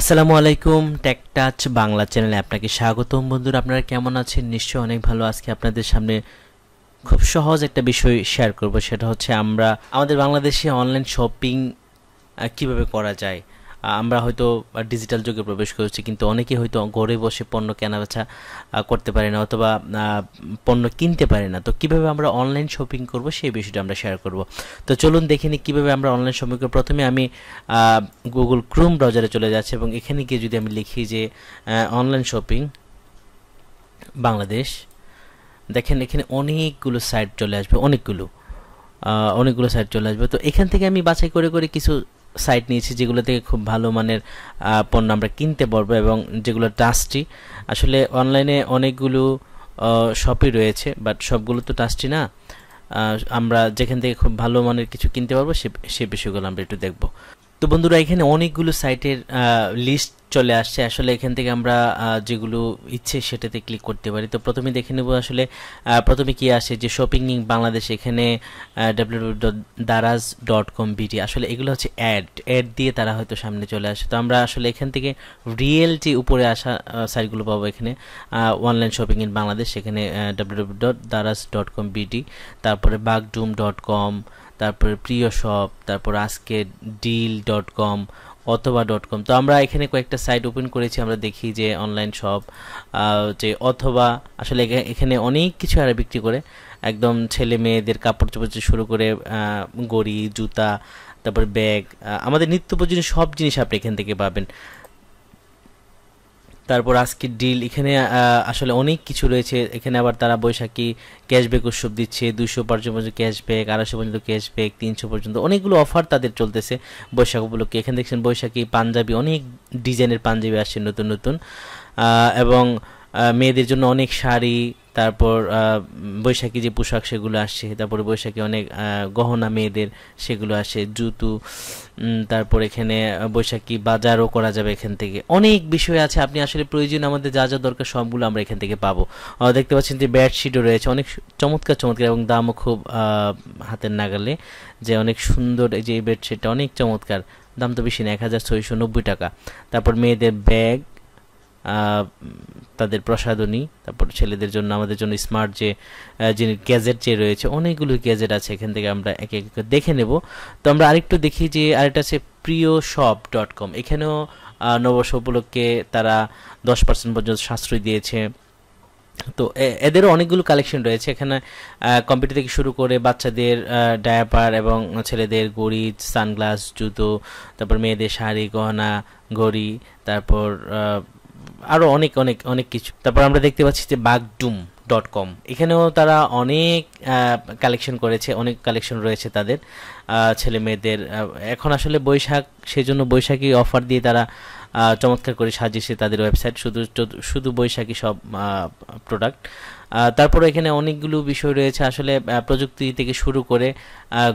আসসালামু আলাইকুম take touch Bangla চ্যানেলে আপনাকে স্বাগতম বন্ধুরা আপনারা কেমন আছেন নিশ্চয়ই অনেক ভালো আজকে আপনাদের সামনে খুব সহজ একটা বিষয় শেয়ার করব সেটা হচ্ছে আমরা আমাদের বাংলাদেশে অনলাইন শপিং কিভাবে করা যায় আমরা হয়তো ডিজিটাল যুগে প্রবেশ করেছি কিন্তু অনেকে হয়তো ঘরে বসে পণ্য কেনাবেচা করতে পারে না অথবা পণ্য কিনতে পারে না তো কিভাবে আমরা অনলাইন শপিং করব সেই বিষয়টা আমরা শেয়ার করব তো চলুন দেখে নিই কীভাবে আমরা অনলাইন শপিং করব প্রথমে আমি গুগল ক্রোম ব্রাউজারে চলে যাচ্ছি এবং এখানে গিয়ে যদি আমি লিখি যে অনলাইন শপিং বাংলাদেশ দেখেন এখানে অনেকগুলো সাইট চলে আসবে অনেকগুলো অনেকগুলো সাইট চলে আসবে তো এখান থেকে আমি বাছাই করে করে কিছু সাইট নিয়েছি যেগুলো থেকে খুব ভালো মানের পণ্য আমরা কিনতে পারবো এবং যেগুলো টাস্টি আসলে অনলাইনে অনেকগুলো শপই রয়েছে বাট সবগুলো তো টাস্টি না আমরা যেখান থেকে খুব ভালো মানের কিছু কিনতে পারবো সে বিষয়গুলো আমরা একটু দেখবো তো বন্ধুরা এখানে অনেকগুলো সাইটের লিস্ট চলে আসছে আসলে এখান থেকে আমরা যেগুলো ইচ্ছে সেটাতে ক্লিক করতে পারি তো প্রথমে দেখে নেব আসলে প্রথমে কি আসে যে শপিং ইং বাংলাদেশ এখানে ডট কম বিটি আসলে এগুলো হচ্ছে অ্যাড অ্যাড দিয়ে তারা হয়তো সামনে চলে আসে তো আমরা আসলে এখান থেকে রিয়েলটি উপরে আসা সাইটগুলো পাবো এখানে অনলাইন শপিং ইন বাংলাদেশ এখানে ডট ডট দারাজ কম বিটি তারপরে ডট কম তারপরে প্রিয় শপ তারপর আজকে ডিল ডট কম অথবা ডট কম তো আমরা এখানে কয়েকটা সাইট ওপেন করেছি আমরা দেখি যে অনলাইন শপ যে অথবা আসলে এখানে অনেক কিছু আর বিক্রি করে একদম ছেলে মেয়েদের কাপড় চোপড় শুরু করে গড়ি জুতা তারপর ব্যাগ আমাদের নিত্য প্রয়োজনীয় সব জিনিস আপনি এখান থেকে পাবেন তারপর আজকের ডিল এখানে আসলে অনেক কিছু রয়েছে এখানে আবার তারা বৈশাখী ক্যাশব্যাক উৎসব দিচ্ছে দুশো পর্যন্ত ক্যাশব্যাক আড়াইশো পর্যন্ত ক্যাশব্যাক তিনশো পর্যন্ত অনেকগুলো অফার তাদের চলতেছে বৈশাখ উপলক্ষে এখানে দেখছেন বৈশাখী পাঞ্জাবি অনেক ডিজাইনের পাঞ্জাবি আসছে নতুন নতুন এবং মেয়েদের জন্য অনেক শাড়ি তারপর বৈশাখী যে পোশাক সেগুলো আসে তারপরে বৈশাখী অনেক গহনা মেয়েদের সেগুলো আসে জুতো তারপর এখানে বৈশাখী বাজারও করা যাবে এখান থেকে অনেক বিষয় আছে আপনি আসলে প্রয়োজন আমাদের যা যা দরকার সবগুলো আমরা এখান থেকে পাবো দেখতে পাচ্ছেন যে বেডশিটও রয়েছে অনেক চমৎকার চমৎকার এবং দামও খুব হাতের নাগালে যে অনেক সুন্দর এই যে বেডশিটটা অনেক চমৎকার দাম তো বেশি না এক হাজার ছয়শো নব্বই টাকা তারপর মেয়েদের ব্যাগ তাদের প্রসাদনী তারপর ছেলেদের জন্য আমাদের জন্য স্মার্ট যে যিনি গ্যাজেট যে রয়েছে অনেকগুলো গ্যাজেট আছে এখান থেকে আমরা একে এক দেখে নেব তো আমরা আরেকটু দেখি যে আরেকটা আছে প্রিয় শপ ডট কম এখানেও নববর্ষ উপলক্ষে তারা দশ পার্সেন্ট পর্যন্ত সাশ্রয় দিয়েছে তো এদেরও অনেকগুলো কালেকশন রয়েছে এখানে কম্পিউটার থেকে শুরু করে বাচ্চাদের ডায়াপার এবং ছেলেদের গড়ি সানগ্লাস জুতো তারপর মেয়েদের শাড়ি গহনা ঘড়ি তারপর আরও অনেক অনেক অনেক কিছু তারপর আমরা দেখতে পাচ্ছি যে বাগডুম ডট কম এখানেও তারা অনেক কালেকশন করেছে অনেক কালেকশন রয়েছে তাদের ছেলে মেয়েদের এখন আসলে বৈশাখ সেই জন্য বৈশাখী অফার দিয়ে তারা চমৎকার করে সাজিয়েছে তাদের ওয়েবসাইট শুধু শুধু বৈশাখী সব প্রোডাক্ট তারপরে এখানে অনেকগুলো বিষয় রয়েছে আসলে প্রযুক্তি থেকে শুরু করে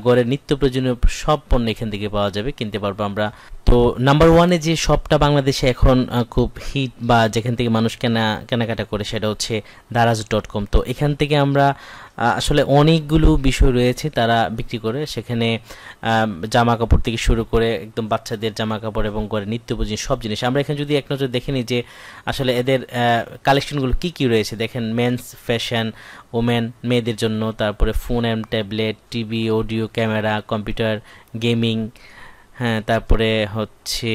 গড়ে নিত্য প্রয়োজনীয় সব পণ্য এখান থেকে পাওয়া যাবে কিনতে পারবো আমরা তো নাম্বার ওয়ানে যে শপটা বাংলাদেশে এখন খুব হিট বা যেখান থেকে মানুষ কেনা কেনাকাটা করে সেটা হচ্ছে দারাজ ডট কম তো এখান থেকে আমরা আসলে অনেকগুলো বিষয় রয়েছে তারা বিক্রি করে সেখানে জামা কাপড় থেকে শুরু করে একদম বাচ্চাদের জামা কাপড় এবং করে নিত্যপ্রয়োজন সব জিনিস আমরা এখানে যদি এক নজর দেখে নিই যে আসলে এদের কালেকশনগুলো কি কি রয়েছে দেখেন মেন্স ফ্যাশন ওমেন মেয়েদের জন্য তারপরে phone and tablet TV audio camera computer gaming হ্যাঁ তারপরে হচ্ছে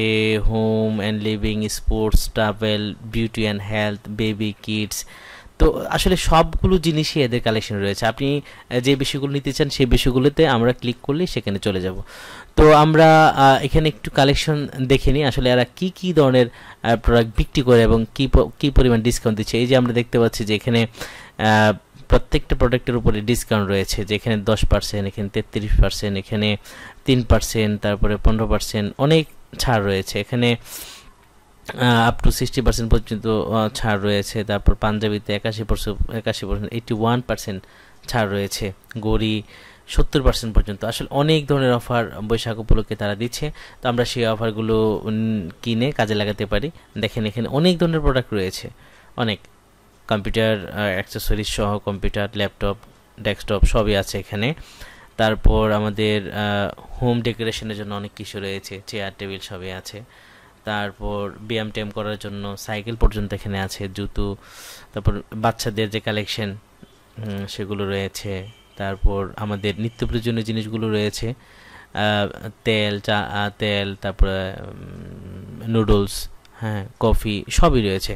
home and living sports travel beauty and health baby kids তো আসলে সবগুলো জিনিসই এদের কালেকশন রয়েছে আপনি যে বিষয়গুলো নিতে চান সেই বিষয়গুলোতে আমরা ক্লিক করলেই সেখানে চলে যাব তো আমরা এখানে একটু কালেকশন দেখে নিই আসলে এরা কি কি ধরনের প্রোডাক্ট বিক্রি করে এবং কি কী পরিমাণ ডিসকাউন্ট দিচ্ছে এই যে আমরা দেখতে পাচ্ছি যে এখানে প্রত্যেকটা প্রোডাক্টের উপরে ডিসকাউন্ট রয়েছে যেখানে দশ পার্সেন্ট এখানে তেত্রিশ পার্সেন্ট এখানে তিন পার্সেন্ট তারপরে পনেরো পার্সেন্ট অনেক ছাড় রয়েছে এখানে আপ টু সিক্সটি পার্সেন্ট পর্যন্ত ছাড় রয়েছে তারপর পাঞ্জাবিতে একাশি পার্সেন্ট একাশি পার্সেন্ট এইটি ওয়ান পার্সেন্ট ছাড় রয়েছে গড়ি সত্তর পার্সেন্ট পর্যন্ত আসলে অনেক ধরনের অফার বৈশাখ উপলক্ষে তারা দিচ্ছে তো আমরা সেই অফারগুলো কিনে কাজে লাগাতে পারি দেখেন এখানে অনেক ধরনের প্রোডাক্ট রয়েছে অনেক কম্পিউটার অ্যাক্সেসরিজ সহ কম্পিউটার ল্যাপটপ ডেস্কটপ সবই আছে এখানে তারপর আমাদের হোম ডেকোরেশনের জন্য অনেক কিছু রয়েছে চেয়ার টেবিল সবই আছে তারপর ব্যায়াম ট্যায়াম করার জন্য সাইকেল পর্যন্ত এখানে আছে জুতো তারপর বাচ্চাদের যে কালেকশন সেগুলো রয়েছে তারপর আমাদের নিত্য প্রয়োজনীয় জিনিসগুলো রয়েছে তেল চা তেল তারপরে নুডলস হ্যাঁ কফি সবই রয়েছে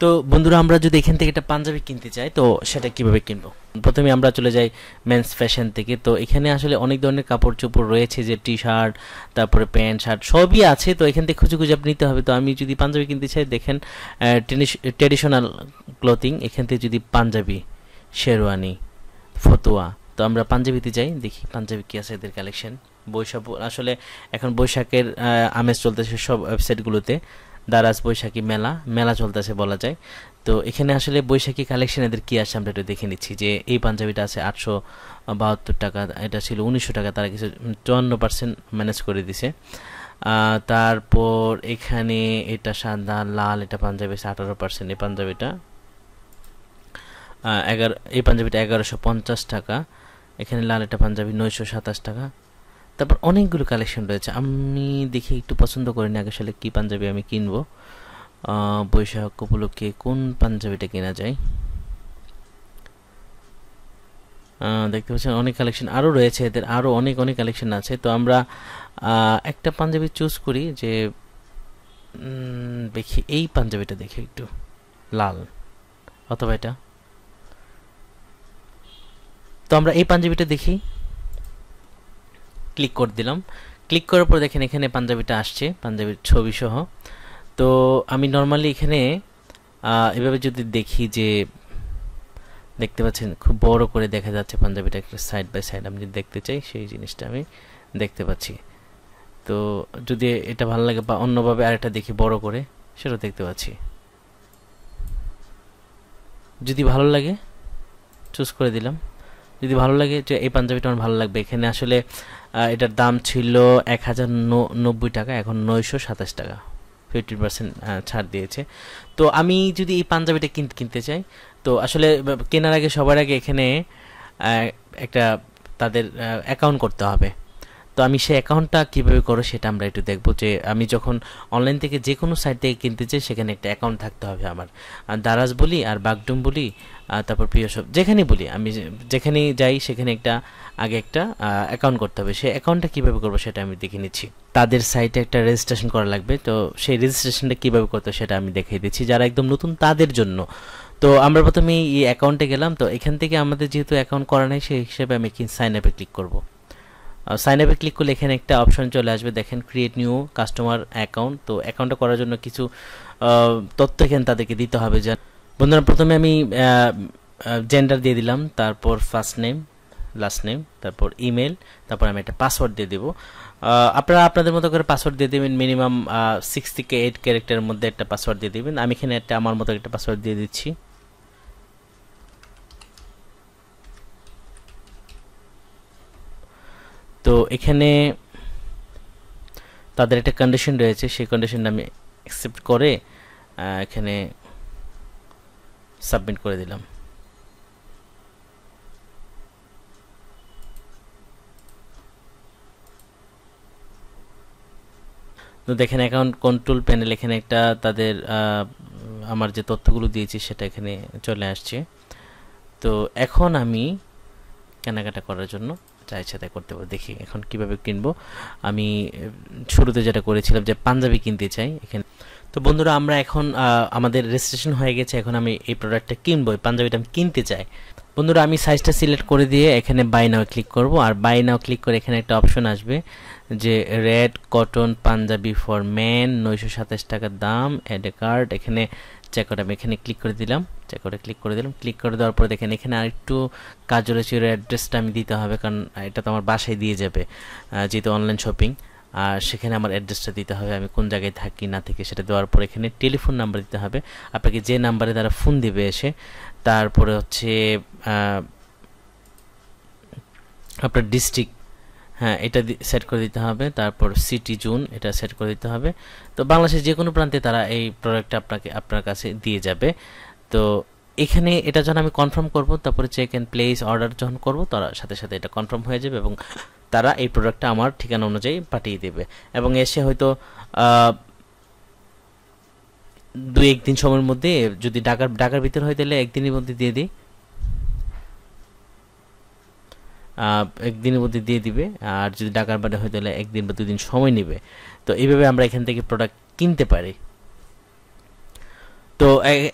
তো বন্ধুরা আমরা যদি এখান থেকে একটা পাঞ্জাবি কিনতে চাই তো সেটা কিভাবে কিনবো প্রথমে আমরা চলে যাই মেন্স ফ্যাশন থেকে তো এখানে আসলে অনেক ধরনের কাপড় চোপড় রয়েছে যে টি শার্ট তারপরে প্যান্ট শার্ট সবই আছে তো এখান থেকে খুঁজে খুঁজে নিতে হবে তো আমি যদি পাঞ্জাবি কিনতে চাই দেখেন ট্রেডিশনাল ক্লথিং এখান থেকে যদি পাঞ্জাবি শেরওয়ানি ফতুয়া তো আমরা পাঞ্জাবিতে যাই দেখি পাঞ্জাবি কী আছে এদের কালেকশন বৈশাখ আসলে এখন বৈশাখের আমেজ চলতেছে সব ওয়েবসাইটগুলোতে দারাজ বৈশাখী মেলা মেলা চলতেছে বলা যায় তো এখানে আসলে বৈশাখী কালেকশন এদের কী আসে আমরা একটু দেখে নিচ্ছি যে এই পাঞ্জাবিটা আছে আটশো বাহাত্তর টাকা এটা ছিল উনিশশো টাকা তারা কিছু চুয়ান্ন পার্সেন্ট ম্যানেজ করে দিছে তারপর এখানে এটা সাদা লাল এটা পাঞ্জাবি আছে আঠারো পার্সেন্ট এই পাঞ্জাবিটা এগারো এই পাঞ্জাবিটা এগারোশো পঞ্চাশ টাকা এখানে লাল এটা পাঞ্জাবি নয়শো সাতাশ টাকা তারপর অনেকগুলো কালেকশন রয়েছে আমি দেখি একটু পছন্দ করি না আগে সালে কী পাঞ্জাবি আমি কিনবো বৈশাখ উপলক্ষে কোন পাঞ্জাবিটা কেনা যায় দেখতে পাচ্ছেন অনেক কালেকশন আরও রয়েছে এদের আরও অনেক অনেক কালেকশন আছে তো আমরা একটা পাঞ্জাবি চুজ করি যে দেখি এই পাঞ্জাবিটা দেখি একটু লাল অথবা এটা তো আমরা এই পাঞ্জাবিটা দেখি ক্লিক করে দিলাম ক্লিক করার পর দেখেন এখানে পাঞ্জাবিটা আসছে পাঞ্জাবির ছবি সহ তো আমি নর্মালি এখানে এভাবে যদি দেখি যে দেখতে পাচ্ছেন খুব বড় করে দেখা যাচ্ছে পাঞ্জাবিটা একটা সাইড বাই সাইড আমি যদি দেখতে চাই সেই জিনিসটা আমি দেখতে পাচ্ছি তো যদি এটা ভালো লাগে বা অন্যভাবে আরেকটা দেখি বড় করে সেটা দেখতে পাচ্ছি যদি ভালো লাগে চুজ করে দিলাম যদি ভালো লাগে যে এই পাঞ্জাবিটা আমার ভালো লাগবে এখানে আসলে এটার দাম ছিল এক হাজার নব্বই টাকা এখন নয়শো সাতাশ টাকা ফিফটি পার্সেন্ট ছাড় দিয়েছে তো আমি যদি এই পাঞ্জাবিটা কিনতে কিনতে চাই তো আসলে কেনার আগে সবার আগে এখানে একটা তাদের অ্যাকাউন্ট করতে হবে তো আমি সেই অ্যাকাউন্টটা কীভাবে করো সেটা আমরা একটু দেখবো যে আমি যখন অনলাইন থেকে যে কোনো সাইট থেকে কিনতে চাই সেখানে একটা অ্যাকাউন্ট থাকতে হবে আমার আর দারাজ বলি আর বাগডুম বলি তারপর প্রিয় সব যেখানেই বলি আমি যেখানেই যাই সেখানে একটা আগে একটা অ্যাকাউন্ট করতে হবে সেই অ্যাকাউন্টটা কীভাবে করবো সেটা আমি দেখে নিচ্ছি তাদের সাইটে একটা রেজিস্ট্রেশন করা লাগবে তো সেই রেজিস্ট্রেশনটা কীভাবে করতে সেটা আমি দেখিয়ে দিচ্ছি যারা একদম নতুন তাদের জন্য তো আমরা প্রথমে এই অ্যাকাউন্টে গেলাম তো এখান থেকে আমাদের যেহেতু অ্যাকাউন্ট করা নেই সেই হিসেবে আমি সাইন আপে ক্লিক করবো সাইন আপে ক্লিক করলে এখানে একটা অপশন চলে আসবে দেখেন ক্রিয়েট নিউ কাস্টমার অ্যাকাউন্ট তো অ্যাকাউন্টটা করার জন্য কিছু তথ্য এখানে তাদেরকে দিতে হবে যে বন্ধুরা প্রথমে আমি জেন্ডার দিয়ে দিলাম তারপর ফার্স্ট নেম লাস্ট নেম তারপর ইমেল তারপর আমি একটা পাসওয়ার্ড দিয়ে দেবো আপনারা আপনাদের মতো করে পাসওয়ার্ড দিয়ে দেবেন মিনিমাম সিক্স থেকে এইট ক্যারেক্টারের মধ্যে একটা পাসওয়ার্ড দিয়ে দেবেন আমি এখানে একটা আমার মতো একটা পাসওয়ার্ড দিয়ে দিচ্ছি তো এখানে তাদের একটা কন্ডিশন রয়েছে সেই কন্ডিশনটা আমি অ্যাকসেপ্ট করে এখানে সাবমিট করে দিলাম তো দেখেন অ্যাকাউন্ট কন্ট্রোল প্যানেল এখানে একটা তাদের আমার যে তথ্যগুলো দিয়েছি সেটা এখানে চলে আসছে তো এখন আমি কেনাকাটা করার জন্য চাইছে তাই করতে পারবো দেখি এখন কিভাবে কিনবো আমি শুরুতে যেটা করেছিলাম যে পাঞ্জাবি কিনতে চাই এখানে তো বন্ধুরা আমরা এখন আমাদের রেজিস্ট্রেশন হয়ে গেছে এখন আমি এই প্রোডাক্টটা কিনবো পাঞ্জাবিটা আমি কিনতে চাই বন্ধুরা আমি সাইজটা সিলেক্ট করে দিয়ে এখানে বাই নাও ক্লিক করব আর বাই নাও ক্লিক করে এখানে একটা অপশন আসবে যে red cotton Punjabi for man নয়শো সাতাশ টাকার দাম অ্যাড এ কার্ড এখানে আমি এখানে ক্লিক করে দিলাম চেকআউটে ক্লিক করে দিলাম ক্লিক করে দেওয়ার পর দেখেন এখানে আরেকটু কাজ রয়েছে অ্যাড্রেসটা আমি দিতে হবে কারণ এটা তো আমার বাসায় দিয়ে যাবে যেহেতু অনলাইন শপিং আর সেখানে আমার অ্যাড্রেসটা দিতে হবে আমি কোন জায়গায় থাকি না থেকে সেটা দেওয়ার পর এখানে টেলিফোন নাম্বার দিতে হবে আপনাকে যে নাম্বারে তারা ফোন দিবে এসে তারপরে হচ্ছে আপনার ডিস্ট্রিক্ট হ্যাঁ এটা সেট করে দিতে হবে তারপর সিটি জুন এটা সেট করে দিতে হবে তো বাংলাদেশের যে কোনো প্রান্তে তারা এই প্রোডাক্টটা আপনাকে আপনার কাছে দিয়ে যাবে তো এখানে এটা যখন আমি কনফার্ম করব তারপরে চেক অ্যান্ড প্লেস অর্ডার যখন করব তারা সাথে সাথে এটা কনফার্ম হয়ে যাবে এবং তারা এই প্রোডাক্টটা আমার ঠিকানা অনুযায়ী পাঠিয়ে দেবে এবং এসে হয়তো দু একদিন সময়ের মধ্যে যদি ডাকার ডাকার ভিতরে হয় তাহলে একদিনের মধ্যে দিয়ে দিই একদিনের মধ্যে দিয়ে দিবে আর যদি ডাকার বাড়ি হয় তাহলে একদিন বা দুদিন সময় নেবে তো এইভাবে আমরা এখান থেকে প্রোডাক্ট কিনতে পারি তো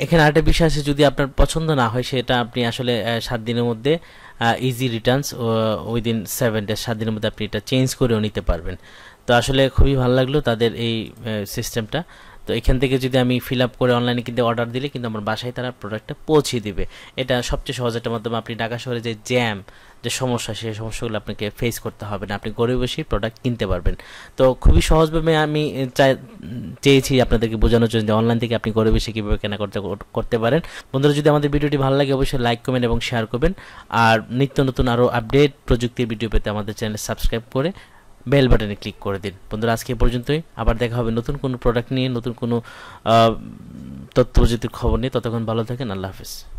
এখানে আরেকটা বিষয় আছে যদি আপনার পছন্দ না হয় সেটা আপনি আসলে সাত দিনের মধ্যে easy returns within seven days সাত দিনের মধ্যে আপনি এটা চেঞ্জ করেও নিতে পারবেন তো আসলে খুবই ভালো লাগলো তাদের এই সিস্টেমটা তো এখান থেকে যদি আমি ফিল আপ করে অনলাইনে কিন্তু অর্ডার দিলে কিন্তু আমার বাসায় তারা প্রোডাক্টটা পৌঁছে দিবে এটা সবচেয়ে সহজ একটা মাধ্যমে আপনি ঢাকা শহরে যে জ্যাম যে সমস্যা সেই সমস্যাগুলো আপনাকে ফেস করতে হবে না আপনি ঘরে বসেই প্রোডাক্ট কিনতে পারবেন তো খুবই সহজভাবে আমি চেয়েছি আপনাদেরকে বোঝানোর জন্য যে অনলাইন থেকে আপনি ঘরে বসে কীভাবে কেনা করতে করতে পারেন বন্ধুরা যদি আমাদের ভিডিওটি ভালো লাগে অবশ্যই লাইক কমেন্ট এবং শেয়ার করবেন আর নিত্য নতুন আরও আপডেট প্রযুক্তির ভিডিও পেতে আমাদের চ্যানেল সাবস্ক্রাইব করে বেল বাটনে ক্লিক করে দিন বন্ধুরা আজকে পর্যন্তই আবার দেখা হবে নতুন কোনো প্রোডাক্ট নিয়ে নতুন কোনো তথ্য প্রযুক্তির খবর নিয়ে ততক্ষণ ভালো থাকেন আল্লাহ হাফিজ